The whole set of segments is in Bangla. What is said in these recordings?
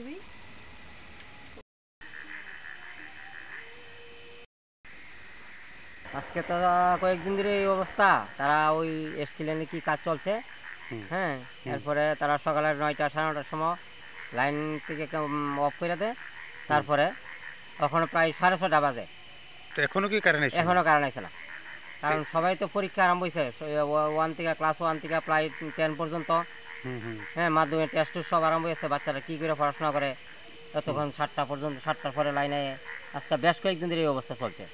তুমি আজকে তো কয়েকদিন ধরে এই অবস্থা তারা ওই এসছিলেন কি কাজ চলছে হ্যাঁ এরপরে তারা সকালে নয়টা সাড়ে নটার সময় লাইন থেকে অফ করে দেয় তারপরে তখন প্রায় সাড়ে ছটা বাজে এখনো কি কারণ এখনো কারণ আছে না কারণ সবাই তো পরীক্ষা আরম্ভ হয়েছে ওয়ান থেকে ক্লাস ওয়ান থেকে প্রায় টেন পর্যন্ত হ্যাঁ মাধ্যমিক টেস্ট সব আরম্ভ হয়েছে বাচ্চারা কী করে পড়াশোনা করে এতক্ষণ সাতটা পর্যন্ত সাতটার পরে লাইনে আজকে বেশ কয়েকদিন ধরে এই অবস্থা চলছে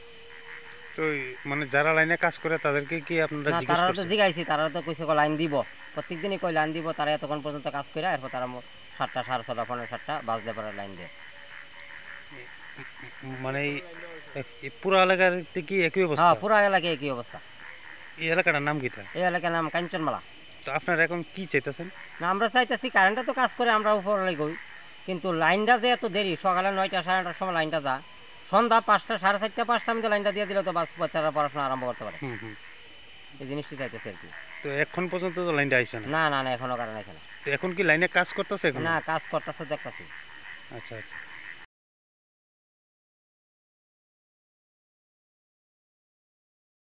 তো মানে যারা লাইনে কাজ করে তাদেরকে কি আপনারা তারা তো জিগাইছি তারা তো কইছে লাইন দিব প্রত্যেকদিনই কই লাইন দিব তারা এতক্ষণ পর্যন্ত কাজ করে এরপর তারা সাতটা সাড়ে ছটা পনেরো সাতটা লাইন দেয় মানে পুরো এলাকার কি একই অবস্থা হ্যাঁ পুরো এলাকায় একই অবস্থা এই এলাকাটার নাম এই এলাকার নাম কাঞ্চনমালা তো এখন কি চাইতেছেন না আমরা চাইতেছি কারেন্টটা তো কাজ করে আমরা উপরে লাগই কিন্তু লাইনটা যে এত দেরি সকালে নয়টা সাড়ে নটার সময় লাইনটা যা সন্ধ্যা পাঁচটা সাড়ে চারটা পাঁচটা আমি লাইনটা দিয়ে দিলে তো বাস বাচ্চারা পড়াশোনা আরম্ভ করতে পারে এই জিনিসটি চাইতেছে আর কি তো এখন পর্যন্ত তো লাইনটা আইছে না না না এখনও এখনো কারেন্ট আইছে না তো এখন কি লাইনে কাজ করতেছে না কাজ করতেছে দেখতেছি আচ্ছা আচ্ছা